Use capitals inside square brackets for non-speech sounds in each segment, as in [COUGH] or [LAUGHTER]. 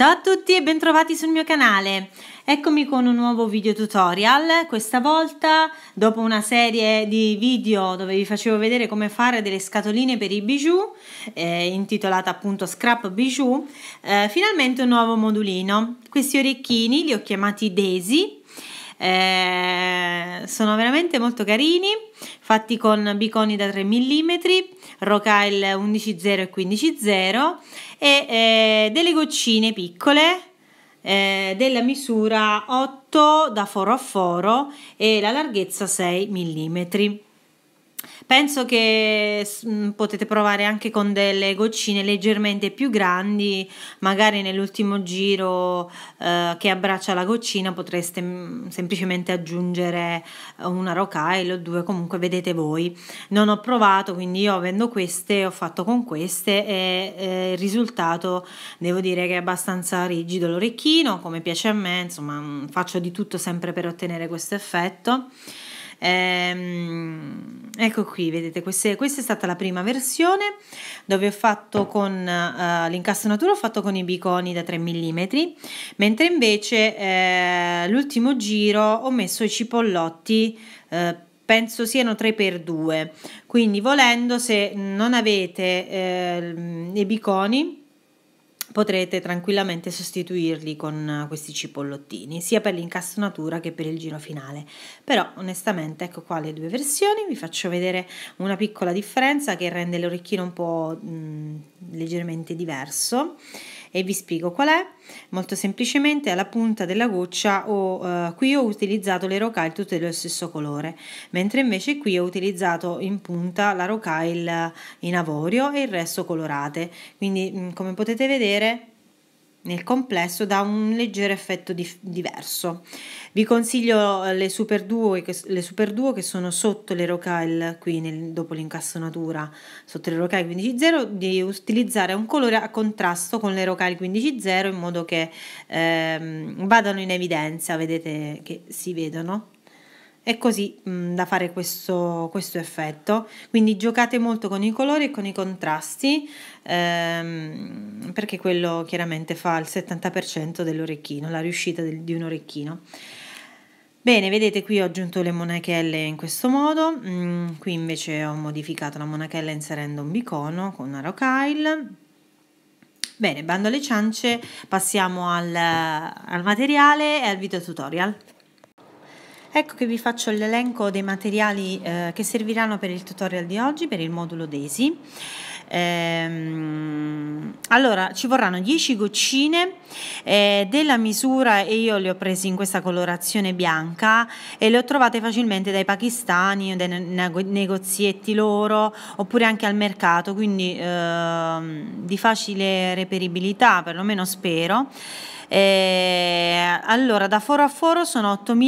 Ciao a tutti e bentrovati sul mio canale. Eccomi con un nuovo video tutorial, questa volta dopo una serie di video dove vi facevo vedere come fare delle scatoline per i bijou, eh, intitolata appunto Scrap Bijou, eh, finalmente un nuovo modulino. Questi orecchini li ho chiamati Daisy eh, sono veramente molto carini, fatti con biconi da 3 mm, Rocaille 11.0 e 15.0 e eh, delle goccine piccole eh, della misura 8 da foro a foro e la larghezza 6 mm. Penso che mm, potete provare anche con delle goccine leggermente più grandi, magari nell'ultimo giro eh, che abbraccia la goccina potreste mm, semplicemente aggiungere eh, una rocaille o due, comunque vedete voi. Non ho provato, quindi io avendo queste ho fatto con queste e eh, il risultato devo dire che è abbastanza rigido l'orecchino, come piace a me, insomma mm, faccio di tutto sempre per ottenere questo effetto. Ehm, ecco qui, vedete, queste, questa è stata la prima versione dove ho fatto con eh, l'incastonatura, ho fatto con i biconi da 3 mm, mentre invece eh, l'ultimo giro ho messo i cipollotti eh, penso siano 3x2 quindi volendo se non avete eh, i biconi potrete tranquillamente sostituirli con eh, questi cipollottini, sia per l'incastonatura che per il giro finale. Però onestamente ecco qua le due versioni, vi faccio vedere una piccola differenza che rende l'orecchino un po' mh, mm, leggermente diverso e vi spiego qual è. Molto semplicemente alla punta della goccia ho, eh, qui ho utilizzato le rocaille tutte dello stesso colore, mentre invece qui ho utilizzato in punta la rocaille in avorio e il resto colorate. Quindi mm, come potete vedere nel complesso dà un leggero effetto dif- diverso. Vi consiglio eh, le super, duo, le super duo che sono sotto le rocaille qui nel, dopo l'incassonatura sotto le rocaille 15.0 di utilizzare un colore a contrasto con le rocaille 15.0 in modo che ehm, vadano in evidenza, vedete che si vedono è così mh, mm, da fare questo, questo, effetto quindi giocate molto con i colori e con i contrasti ehm, perché quello chiaramente fa il 70% dell'orecchino la riuscita del, di un orecchino Bene, vedete qui ho aggiunto le monachelle in questo modo, mm, qui invece ho modificato la monachella inserendo un bicono con una rocaille. Bene, bando alle ciance, passiamo al, al materiale e al video tutorial. Ecco che vi faccio l'elenco dei materiali eh, che serviranno per il tutorial di oggi, per il modulo DESI. Ehm, allora, ci vorranno 10 goccine eh, della misura e io le ho prese in questa colorazione bianca e le ho trovate facilmente dai pakistani, dai negozietti loro oppure anche al mercato, quindi eh, di facile reperibilità, perlomeno spero. Eh, allora, da foro a foro sono 8 mm,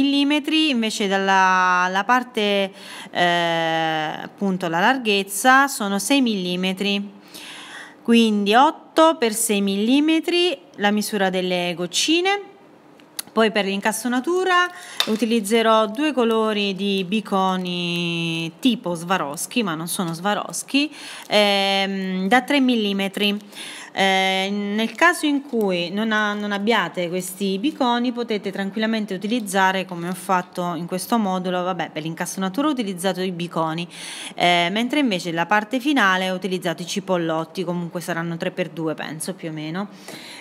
invece dalla parte, eh, appunto, la larghezza sono 6 mm. Quindi 8 per 6 mm la misura delle goccine. Poi per l'incassonatura utilizzerò due colori di biconi tipo Swarovski, ma non sono Swarovski, ehm, da 3 mm. Eh, nel caso in cui non, ha, non abbiate questi biconi potete tranquillamente utilizzare come ho fatto in questo modulo, vabbè per l'incastonatura ho utilizzato i biconi, eh, mentre invece la parte finale ho utilizzato i cipollotti, comunque saranno 3x2 penso più o meno,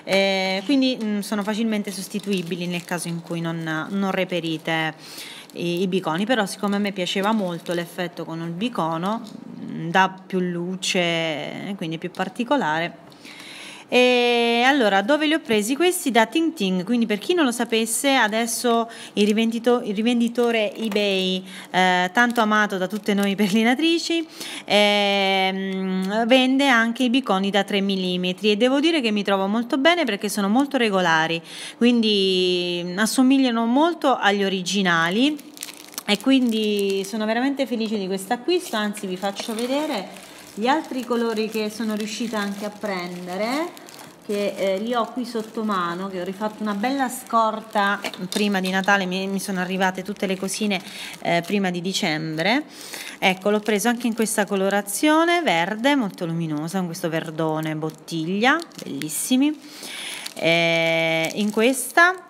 eh, quindi mh, mm, sono facilmente sostituibili nel caso in cui non, non reperite i, biconi, però siccome a me piaceva molto l'effetto con il bicono, mm, dà più luce, quindi è più particolare e allora, dove li ho presi questi? Da Ting Ting, quindi per chi non lo sapesse, adesso il, rivendito, il rivenditore eBay, eh, tanto amato da tutte noi perlinatrici, eh, vende anche i biconi da 3 mm e devo dire che mi trovo molto bene perché sono molto regolari, quindi assomigliano molto agli originali e quindi sono veramente felice di questo acquisto, anzi vi faccio vedere gli altri colori che sono riuscita anche a prendere che eh, li ho qui sotto mano, che ho rifatto una bella scorta prima di Natale, mi, mi sono arrivate tutte le cosine eh, prima di dicembre. Ecco, l'ho preso anche in questa colorazione verde, molto luminosa, con questo verdone bottiglia, bellissimi. Eh, in questa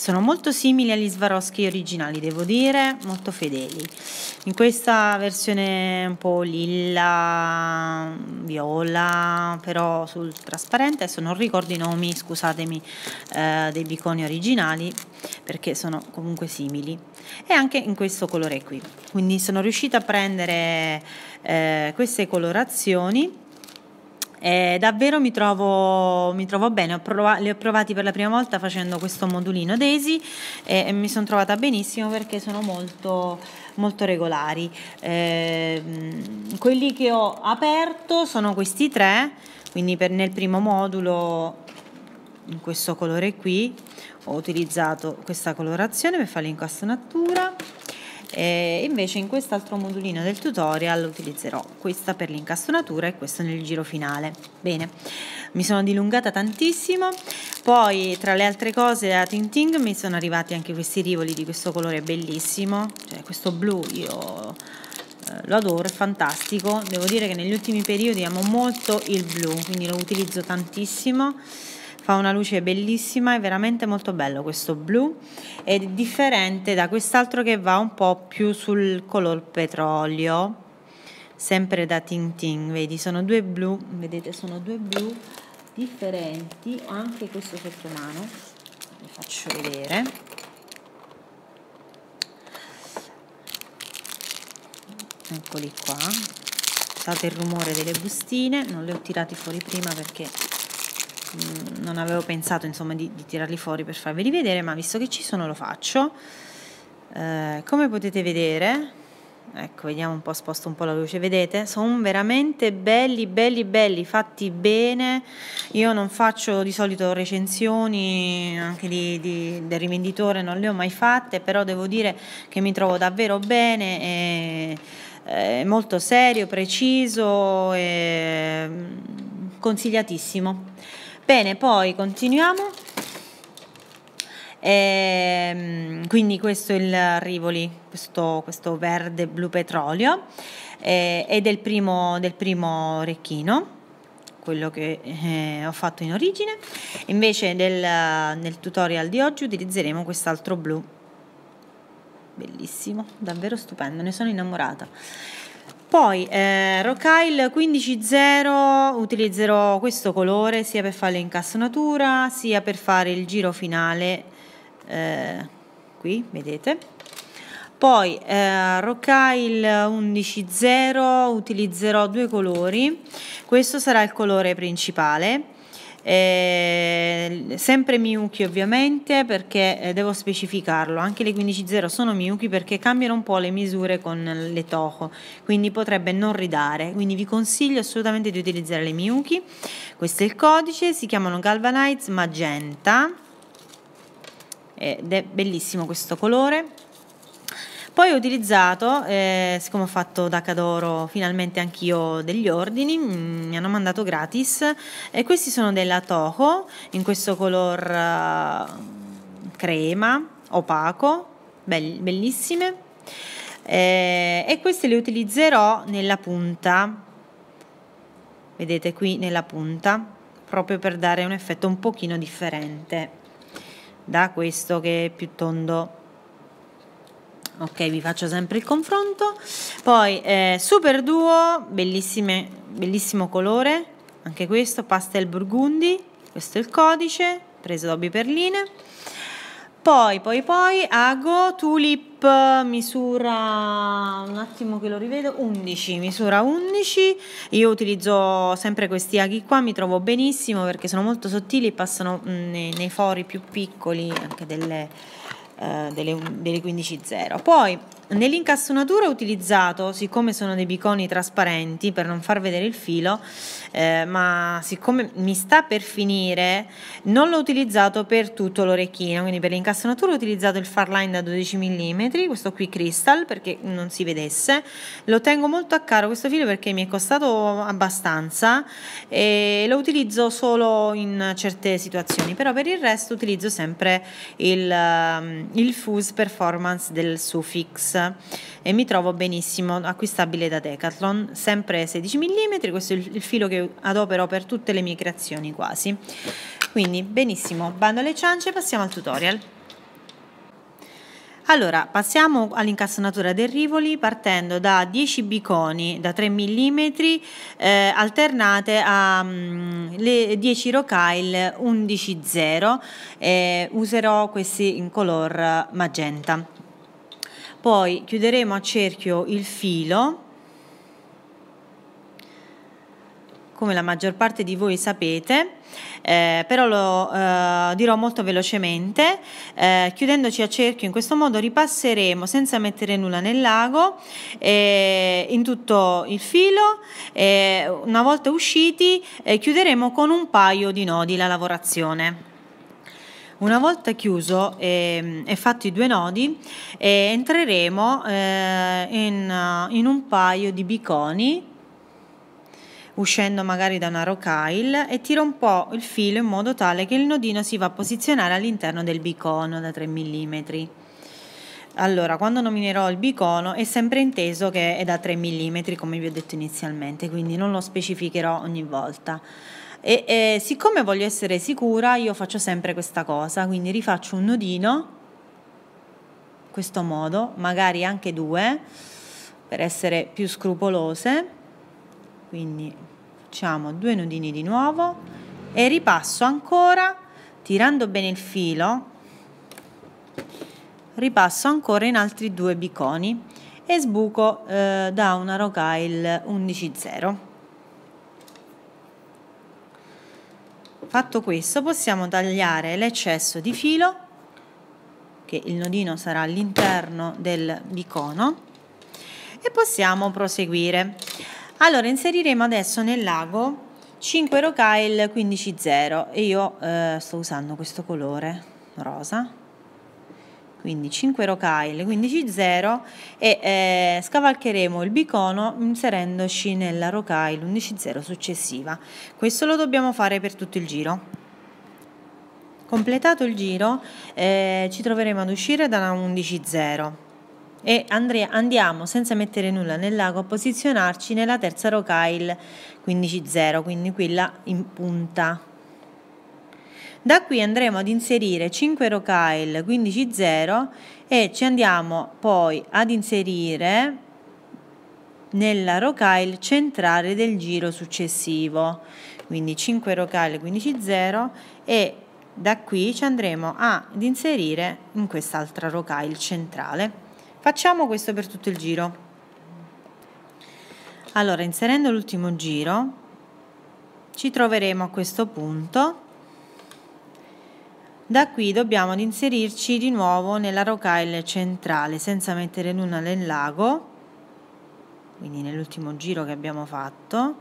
sono molto simili agli Swarovski originali, devo dire, molto fedeli. In questa versione un po' lilla, viola, però sul trasparente, adesso non ricordo i nomi, scusatemi, eh, dei biconi originali, perché sono comunque simili. E anche in questo colore qui. Quindi sono riuscita a prendere eh, queste colorazioni eh, davvero mi trovo, mi trovo bene, ho prova- li ho provati per la prima volta facendo questo modulino Daisy eh, e mi sono trovata benissimo perché sono molto, molto regolari. Eh, quelli che ho aperto sono questi tre, quindi per, nel primo modulo in questo colore qui ho utilizzato questa colorazione per fare l'incastonatura e invece in quest'altro modulino del tutorial utilizzerò questa per l'incastonatura e questo nel giro finale bene mi sono dilungata tantissimo poi tra le altre cose da Tinting mi sono arrivati anche questi rivoli di questo colore bellissimo cioè questo blu io eh, lo adoro, è fantastico, devo dire che negli ultimi periodi amo molto il blu, quindi lo utilizzo tantissimo fa una luce bellissima, è veramente molto bello questo blu, è differente da quest'altro che va un po' più sul color petrolio, sempre da Tintin, vedi sono due blu, vedete sono due blu differenti, ho anche questo sotto mano, vi faccio vedere. Eccoli qua, scusate il rumore delle bustine, non le ho tirate fuori prima perché Mm, non avevo pensato insomma di, di, tirarli fuori per farveli vedere, ma visto che ci sono lo faccio. Eh, come potete vedere, ecco vediamo un po', sposto un po' la luce, vedete? Sono veramente belli, belli, belli, fatti bene. Io non faccio di solito recensioni anche di, di, del rivenditore, non le ho mai fatte, però devo dire che mi trovo davvero bene. E, eh, molto serio, preciso e mm, consigliatissimo. Bene, poi continuiamo. E, ehm, quindi questo è il Rivoli, questo, questo verde blu petrolio e eh, ed primo, del primo orecchino quello che eh, ho fatto in origine invece nel, nel tutorial di oggi utilizzeremo quest'altro blu bellissimo davvero stupendo ne sono innamorata poi eh, Rocaille 15.0 utilizzerò questo colore sia per fare l'incassonatura sia per fare il giro finale eh, qui vedete poi eh, Rocaille 11.0 utilizzerò due colori questo sarà il colore principale eh, sempre Miyuki ovviamente perché eh, devo specificarlo, anche le 15.0 sono Miyuki perché cambiano un po' le misure con le Toho, quindi potrebbe non ridare, quindi vi consiglio assolutamente di utilizzare le Miyuki. Questo è il codice, si chiamano Galvanize Magenta, ed è bellissimo questo colore. Poi ho utilizzato, eh, siccome ho fatto da Cadoro finalmente anch'io degli ordini, mm, mi hanno mandato gratis, e questi sono della Toho in questo color uh, crema, opaco, bell bellissime, eh, e queste le utilizzerò nella punta, vedete qui nella punta, proprio per dare un effetto un pochino differente da questo che è più tondo ok vi faccio sempre il confronto poi eh, super duo bellissimo colore anche questo pastel burgundi questo è il codice preso da biperline poi poi poi ago tulip misura un attimo che lo rivedo 11 misura 11 io utilizzo sempre questi aghi qua mi trovo benissimo perché sono molto sottili passano mm, nei, nei fori più piccoli anche delle eh, delle 15.0. Poi Nell'incastonatura ho utilizzato, siccome sono dei biconi trasparenti per non far vedere il filo, eh, ma siccome mi sta per finire, non l'ho utilizzato per tutto l'orecchino, quindi per l'incastonatura ho utilizzato il Farline da 12 mm, questo qui crystal perché non si vedesse, lo tengo molto a caro questo filo perché mi è costato abbastanza e lo utilizzo solo in certe situazioni, però per il resto utilizzo sempre il, ehm, il Fuse Performance del Sufix e mi trovo benissimo, acquistabile da Decathlon, sempre 16 mm, questo è il filo che adopero per tutte le mie creazioni quasi. Quindi benissimo, bando alle ciance, passiamo al tutorial. Allora, passiamo all'incassonatura dei rivoli partendo da 10 biconi da 3 mm eh, alternate a mh, mm, le 10 rocaille 11.0 eh, userò questi in color magenta poi chiuderemo a cerchio il filo come la maggior parte di voi sapete, eh, però lo eh, dirò molto velocemente, eh, chiudendoci a cerchio in questo modo ripasseremo senza mettere nulla nel lago eh, in tutto il filo eh, una volta usciti eh, chiuderemo con un paio di nodi la lavorazione. Una volta chiuso e, ehm, e fatti i due nodi eh, entreremo eh, in, eh, in un paio di biconi uscendo magari da una rocaille e tiro un po' il filo in modo tale che il nodino si va a posizionare all'interno del bicono da 3 mm. Allora, quando nominerò il bicono è sempre inteso che è da 3 mm come vi ho detto inizialmente, quindi non lo specificherò ogni volta. E, e siccome voglio essere sicura, io faccio sempre questa cosa, quindi rifaccio un nodino, questo modo, magari anche due, per essere più scrupolose. Quindi facciamo due nodini di nuovo e ripasso ancora tirando bene il filo ripasso ancora in altri due biconi e sbuco eh, da una rocaille 110 Fatto questo possiamo tagliare l'eccesso di filo, che il nodino sarà all'interno del bicono, e possiamo proseguire. Allora inseriremo adesso nel lago 5 Rocail 15.0 e io eh, sto usando questo colore rosa quindi 5 rocaille, le 15 0 e eh, scavalcheremo il bicono inserendoci nella rocaille 11 0 successiva. Questo lo dobbiamo fare per tutto il giro. Completato il giro eh, ci troveremo ad uscire dalla 11 0 e andiamo senza mettere nulla nel lago a posizionarci nella terza rocaille 15 0, quindi quella in punta. Da qui andremo ad inserire 5 rocail quindi 0 e ci andiamo poi ad inserire nella rocail centrale del giro successivo. Quindi 5 rocaille, 0 e da qui ci andremo ad inserire in quest'altra rocail centrale. Facciamo questo per tutto il giro. Allora, inserendo l'ultimo giro, ci troveremo a questo punto da qui dobbiamo inserirci di nuovo nella rocaille centrale senza mettere nulla nel lago, quindi nell'ultimo giro che abbiamo fatto,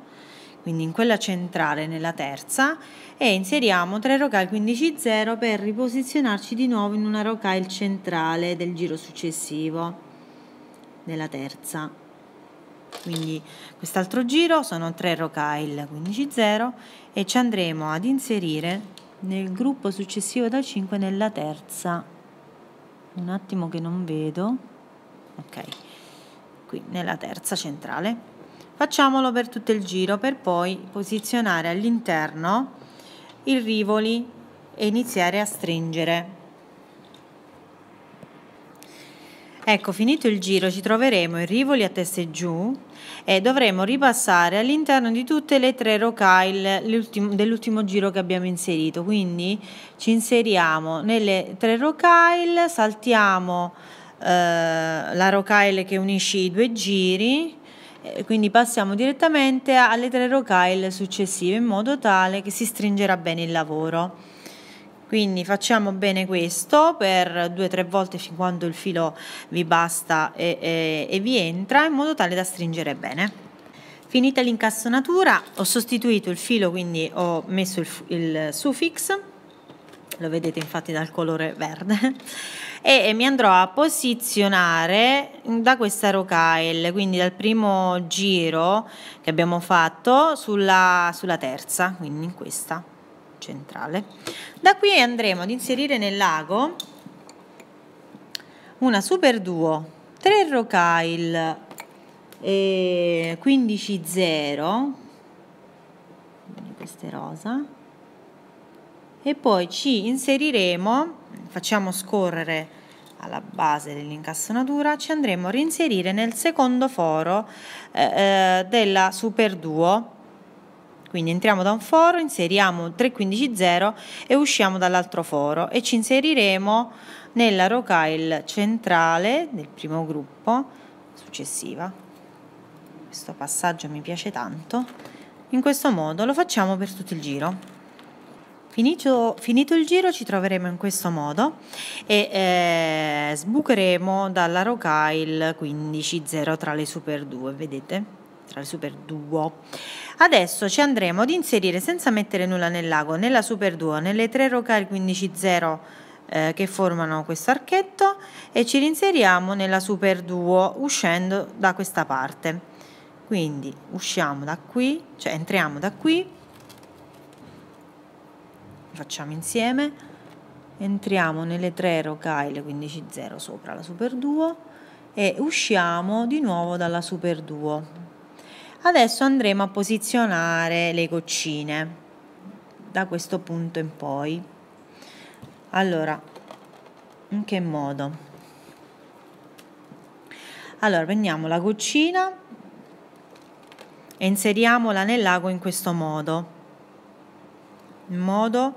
quindi in quella centrale nella terza e inseriamo 3 rocaille 15 0 per riposizionarci di nuovo in una rocaille centrale del giro successivo nella terza quindi quest'altro giro sono 3 rocaille 15 0 e ci andremo ad inserire nel gruppo successivo da 5 nella terza un attimo che non vedo ok qui nella terza centrale facciamolo per tutto il giro per poi posizionare all'interno il rivoli e iniziare a stringere Ecco, finito il giro ci troveremo in rivoli a teste giù e dovremo ripassare all'interno di tutte le tre rocaille dell'ultimo giro che abbiamo inserito. Quindi ci inseriamo nelle tre rocaille, saltiamo eh, la rocaille che unisce i due giri, eh, quindi passiamo direttamente alle tre rocaille successive in modo tale che si stringerà bene il lavoro quindi facciamo bene questo per due o tre volte fin quando il filo vi basta e, e, e vi entra in modo tale da stringere bene finita l'incassonatura ho sostituito il filo quindi ho messo il, il suffix lo vedete infatti dal colore verde e mi andrò a posizionare da questa rocaille quindi dal primo giro che abbiamo fatto sulla, sulla terza quindi in questa centrale. Da qui andremo ad inserire nel lago una super duo, 3 rocail, 15 0, queste rosa, e poi ci inseriremo, facciamo scorrere alla base dell'incassonatura, ci andremo a reinserire nel secondo foro eh, eh della super duo quindi entriamo da un foro, inseriamo 3.15.0 e usciamo dall'altro foro e ci inseriremo nella rocaille centrale del primo gruppo successiva. Questo passaggio mi piace tanto. In questo modo lo facciamo per tutto il giro. Finito, finito, il giro ci troveremo in questo modo e eh, sbucheremo dalla rocaille 15.0 tra le super 2, vedete? tra le Super Duo. Adesso ci andremo ad inserire senza mettere nulla nel lago, nella Super Duo, nelle tre rocale 15-0 eh, che formano questo archetto e ci rinseriamo nella Super Duo uscendo da questa parte. Quindi usciamo da qui, cioè entriamo da qui, facciamo insieme entriamo nelle tre rocaille 15-0 sopra la Super Duo e usciamo di nuovo dalla Super Duo Adesso andremo a posizionare le goccine da questo punto in poi. Allora, in che modo? Allora, prendiamo la goccina e inseriamola nell'ago in questo modo, in modo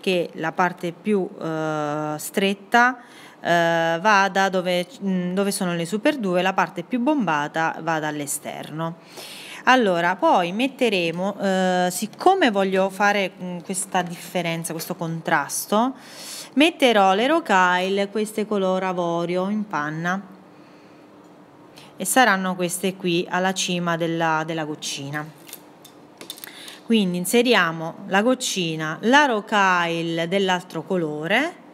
che la parte più eh, stretta eh, vada dove, mh, mm, dove sono le Super 2, la parte più bombata vada all'esterno. Allora, poi metteremo, eh, siccome voglio fare mh, mm, questa differenza, questo contrasto, metterò le rocaille, queste color avorio in panna e saranno queste qui alla cima della, della goccina. Quindi inseriamo la goccina, la rocaille dell'altro colore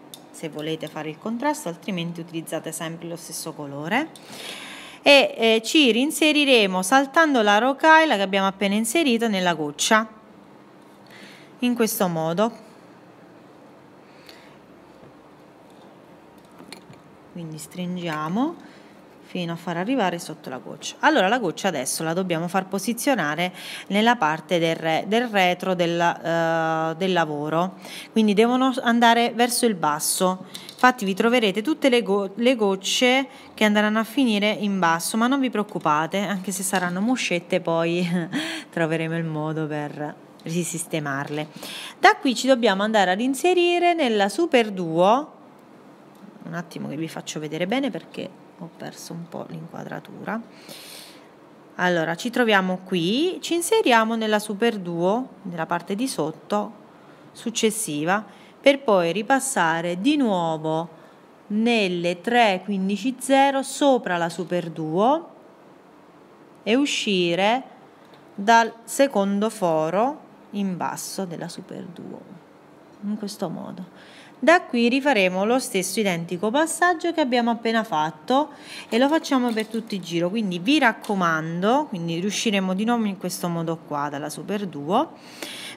se volete fare il contrasto, altrimenti utilizzate sempre lo stesso colore. E eh, ci rinseriremo saltando la rocaila che abbiamo appena inserito nella goccia, in questo modo. Quindi stringiamo fino a far arrivare sotto la goccia. Allora la goccia adesso la dobbiamo far posizionare nella parte del, re, del retro del, uh, del lavoro, quindi devono andare verso il basso. Infatti vi troverete tutte le, go le, gocce che andranno a finire in basso, ma non vi preoccupate, anche se saranno moscette poi [LAUGHS] troveremo il modo per risistemarle. Da qui ci dobbiamo andare ad inserire nella Super Duo, un attimo che vi faccio vedere bene perché ho perso un po' l'inquadratura allora ci troviamo qui ci inseriamo nella super duo nella parte di sotto successiva per poi ripassare di nuovo nelle 3.15.0 sopra la super duo e uscire dal secondo foro in basso della super duo in questo modo da qui rifaremo lo stesso identico passaggio che abbiamo appena fatto e lo facciamo per tutto il giro, quindi vi raccomando, quindi riusciremo di nuovo in questo modo qua dalla Super Duo,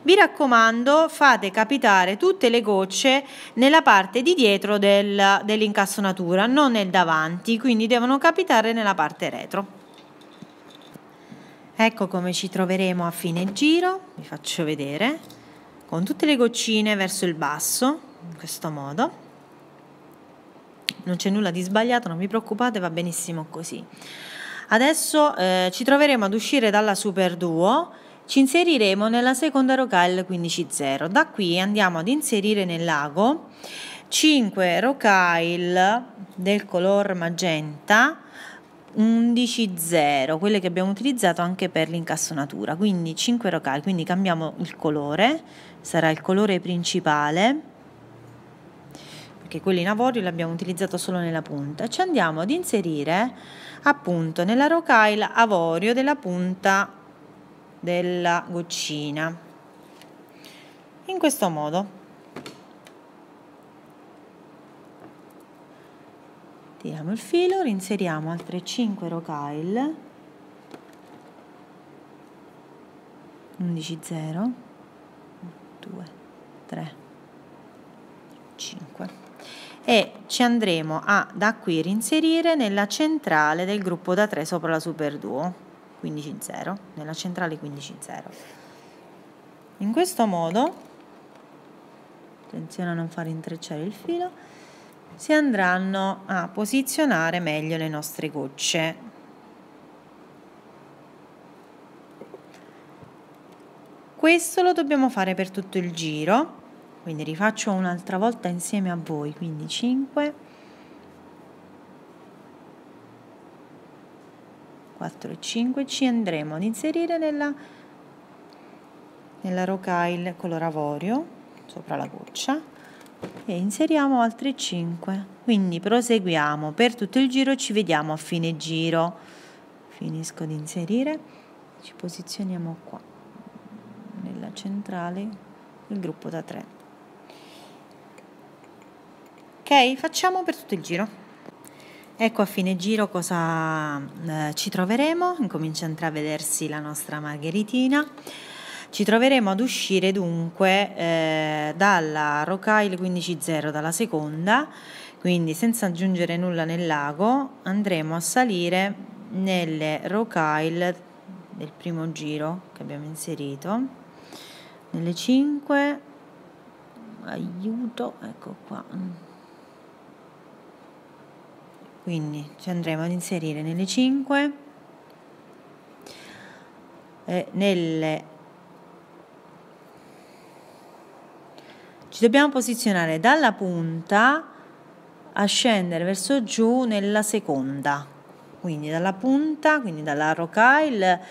vi raccomando fate capitare tutte le gocce nella parte di dietro del, dell'incassonatura, non nel davanti, quindi devono capitare nella parte retro. Ecco come ci troveremo a fine giro, vi faccio vedere, con tutte le goccine verso il basso in questo modo non c'è nulla di sbagliato, non vi preoccupate, va benissimo così. Adesso eh, ci troveremo ad uscire dalla Super Duo, ci inseriremo nella seconda rocale 15.0. Da qui andiamo ad inserire nel lago 5 rocale del color magenta 11.0, quelle che abbiamo utilizzato anche per l'incassonatura. Quindi 5 rocale, quindi cambiamo il colore, sarà il colore principale perché quello in avorio l'abbiamo utilizzato solo nella punta, ci andiamo ad inserire appunto nella rocaille avorio della punta della goccina. In questo modo. Tiriamo il filo, rinseriamo altre 5 rocaille. 11 0 2 3 5 e ci andremo a da qui reinserire nella centrale del gruppo da 3 sopra la super duo 15 in 0 nella centrale 15 in 0 in questo modo attenzione a non far intrecciare il filo si andranno a posizionare meglio le nostre gocce questo lo dobbiamo fare per tutto il giro quindi rifaccio un'altra volta insieme a voi quindi 5 4 e 5 ci andremo ad inserire nella, nella rocaille color avorio sopra la goccia e inseriamo altri 5 quindi proseguiamo per tutto il giro ci vediamo a fine giro finisco di inserire ci posizioniamo qua nella centrale il gruppo da 3 ok? Facciamo per tutto il giro. Ecco a fine giro cosa eh, ci troveremo, incomincia a intravedersi la nostra margheritina. Ci troveremo ad uscire dunque eh, dalla Rocaille 15.0, dalla seconda, quindi senza aggiungere nulla nel lago andremo a salire nelle Rocaille del primo giro che abbiamo inserito, nelle 5, aiuto, ecco qua, quindi ci andremo ad inserire nelle 5 eh, nelle ci dobbiamo posizionare dalla punta a scendere verso giù nella seconda quindi dalla punta quindi dalla rocaille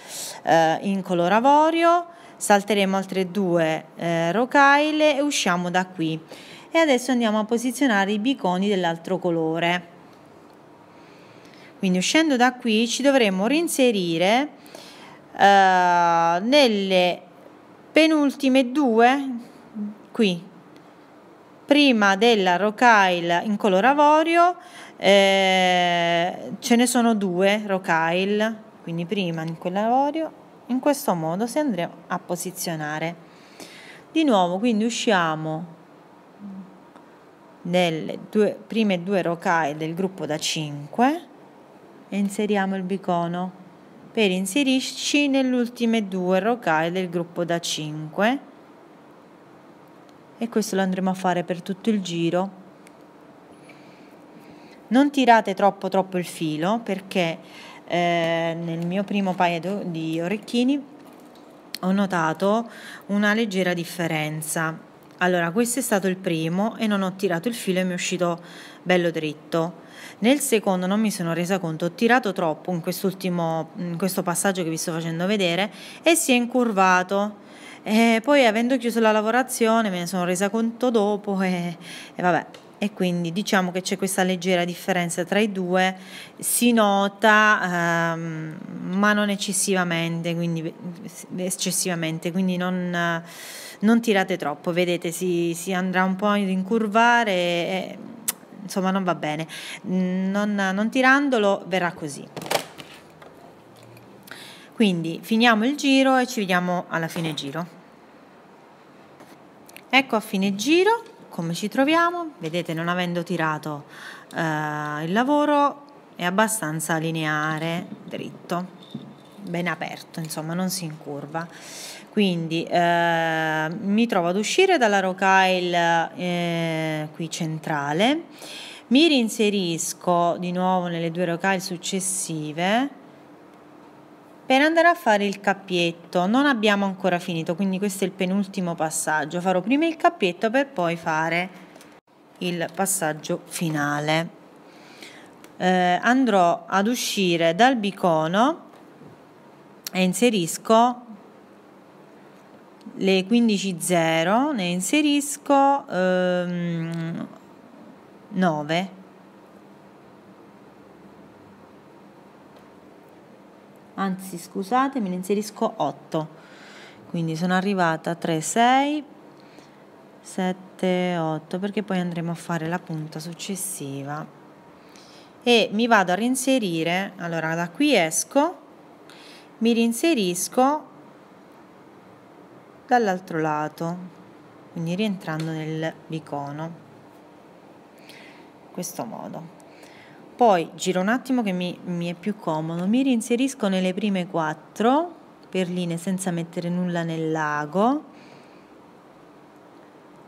eh, in color avorio salteremo altre due eh, rocaille e usciamo da qui e adesso andiamo a posizionare i biconi dell'altro colore quindi uscendo da qui ci dovremmo rinserire eh, nelle penultime due qui prima della rocaille in color avorio eh, ce ne sono due rocaille quindi prima in quell'avorio in questo modo si andremo a posizionare di nuovo quindi usciamo nelle due, prime due rocaille del gruppo da 5 e inseriamo il bicono per inserirci nelle ultime due rocaie del gruppo da 5 e questo lo andremo a fare per tutto il giro non tirate troppo troppo il filo perché eh, nel mio primo paio di orecchini ho notato una leggera differenza allora questo è stato il primo e non ho tirato il filo e mi è uscito bello dritto nel secondo non mi sono resa conto, ho tirato troppo in, in questo passaggio che vi sto facendo vedere e si è incurvato. E poi avendo chiuso la lavorazione me ne sono resa conto dopo e, e vabbè, e quindi diciamo che c'è questa leggera differenza tra i due, si nota ehm, ma non eccessivamente, quindi, eccessivamente, quindi non, non, tirate troppo, vedete si, si andrà un po' ad incurvare. E, insomma non va bene. Non, non tirandolo verrà così. Quindi finiamo il giro e ci vediamo alla fine giro. Ecco a fine giro come ci troviamo, vedete non avendo tirato eh, il lavoro è abbastanza lineare, dritto ben aperto, insomma, non si incurva. Quindi eh, mi trovo ad uscire dalla rocaille eh, qui centrale, mi reinserisco di nuovo nelle due rocaille successive per andare a fare il cappietto. Non abbiamo ancora finito, quindi questo è il penultimo passaggio. Farò prima il cappietto per poi fare il passaggio finale. Eh, andrò ad uscire dal bicono e inserisco le 15.0 ne inserisco ehm, 9 anzi scusatemi ne inserisco 8 quindi sono arrivata a 3 6 7 8 perché poi andremo a fare la punta successiva e mi vado a reinserire allora da qui esco mi rinserisco dall'altro lato quindi rientrando nel bicono in questo modo poi giro un attimo che mi, mi è più comodo mi rinserisco nelle prime quattro perline senza mettere nulla nel lago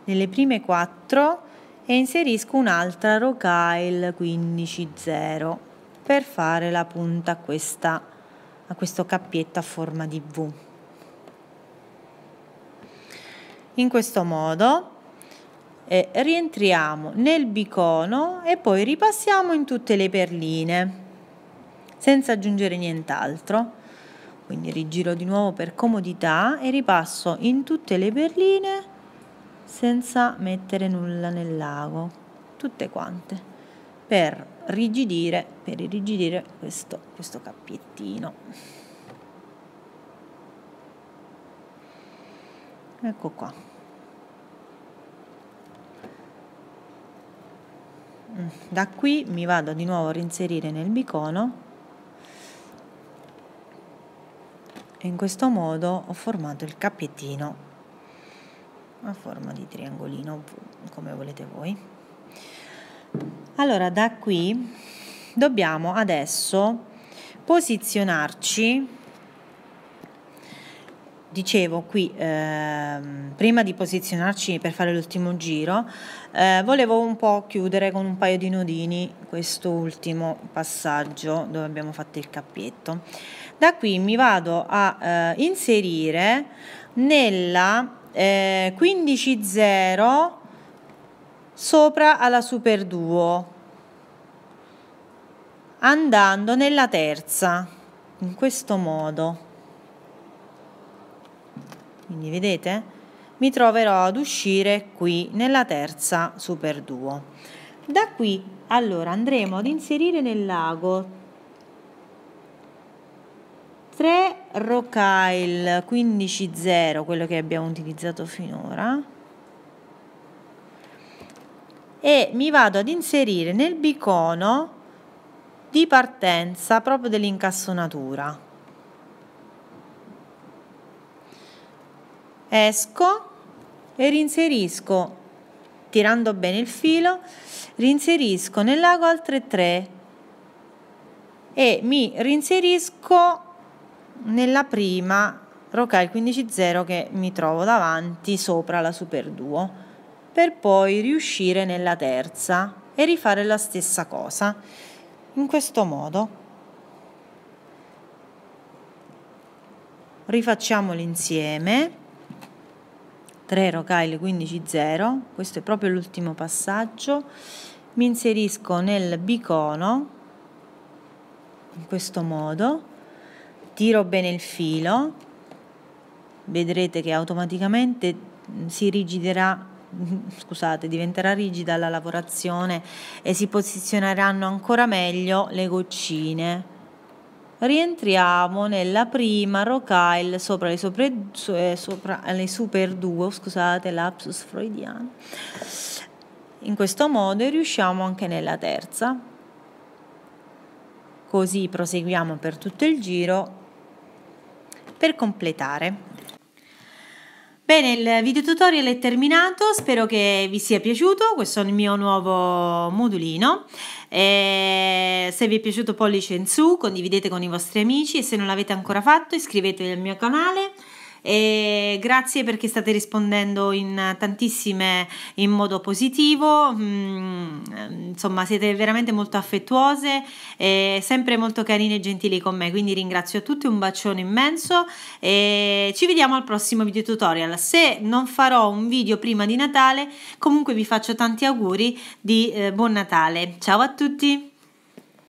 nelle prime quattro e inserisco un'altra rocaille 15 0 per fare la punta a questa a questo cappietto a forma di V. In questo modo eh, rientriamo nel bicono e poi ripassiamo in tutte le perline senza aggiungere nient'altro. Quindi rigiro di nuovo per comodità e ripasso in tutte le perline senza mettere nulla nel lago, tutte quante, per rigidire per irrigidire questo, questo cappiettino ecco qua da qui mi vado di nuovo a reinserire nel bicono e in questo modo ho formato il cappiettino a forma di triangolino come volete voi allora, da qui dobbiamo adesso posizionarci dicevo qui eh, prima di posizionarci per fare l'ultimo giro eh, volevo un po' chiudere con un paio di nodini questo ultimo passaggio dove abbiamo fatto il cappietto da qui mi vado a eh, inserire nella 15.0 eh, sopra alla super duo andando nella terza in questo modo quindi vedete mi troverò ad uscire qui nella terza super duo da qui allora andremo ad inserire nel lago 3 rocaille 15 0 quello che abbiamo utilizzato finora e mi vado ad inserire nel bicono di partenza proprio dell'incassonatura. Esco e rinserisco, tirando bene il filo, rinserisco nel lago altre tre e mi rinserisco nella prima rocaille 15-0 che mi trovo davanti sopra la Super 2 per poi riuscire nella terza e rifare la stessa cosa. In questo modo rifacciamolo insieme 3 rocaille 15 0 questo è proprio l'ultimo passaggio mi inserisco nel bicono in questo modo tiro bene il filo vedrete che automaticamente si rigiderà [LAUGHS] scusate, diventerà rigida la lavorazione e si posizioneranno ancora meglio le goccine. Rientriamo nella prima rocaille sopra le, sopra, eh, sopra le super duo, scusate, lapsus freudiano. In questo modo riusciamo anche nella terza. Così proseguiamo per tutto il giro per completare. Bene, il video tutorial è terminato, spero che vi sia piaciuto, questo è il mio nuovo modulino. E se vi è piaciuto pollice in su, condividete con i vostri amici e se non l'avete ancora fatto iscrivetevi al mio canale e grazie perché state rispondendo in tantissime in modo positivo, mm, insomma siete veramente molto affettuose e sempre molto carine e gentili con me, quindi ringrazio a tutti, un bacione immenso e ci vediamo al prossimo video tutorial. Se non farò un video prima di Natale, comunque vi faccio tanti auguri di eh, buon Natale. Ciao a tutti!